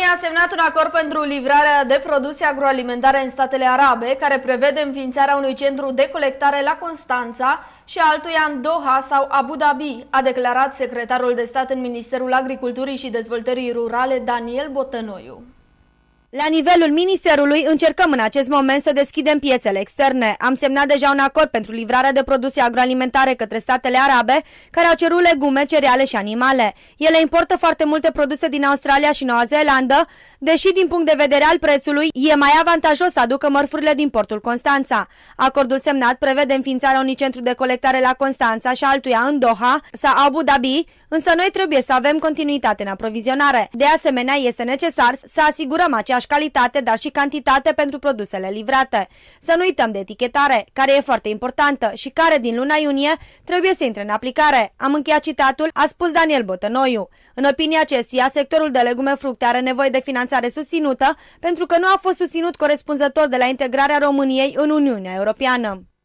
România a semnat un acord pentru livrarea de produse agroalimentare în statele arabe, care prevede înființarea unui centru de colectare la Constanța și altuia în Doha sau Abu Dhabi, a declarat secretarul de stat în Ministerul Agriculturii și Dezvoltării Rurale Daniel Botănoiu. La nivelul Ministerului încercăm în acest moment să deschidem piețele externe. Am semnat deja un acord pentru livrarea de produse agroalimentare către statele arabe, care au cerut legume, cereale și animale. Ele importă foarte multe produse din Australia și Noua Zeelandă, deși din punct de vedere al prețului e mai avantajos să aducă mărfurile din portul Constanța. Acordul semnat prevede înființarea unui centru de colectare la Constanța și altuia în Doha sau Abu Dhabi, Însă noi trebuie să avem continuitate în aprovizionare. De asemenea, este necesar să asigurăm aceeași calitate, dar și cantitate pentru produsele livrate. Să nu uităm de etichetare, care e foarte importantă și care din luna iunie trebuie să intre în aplicare. Am încheiat citatul, a spus Daniel Botănoiu. În opinia acestuia, sectorul de legume fructe are nevoie de finanțare susținută pentru că nu a fost susținut corespunzător de la integrarea României în Uniunea Europeană.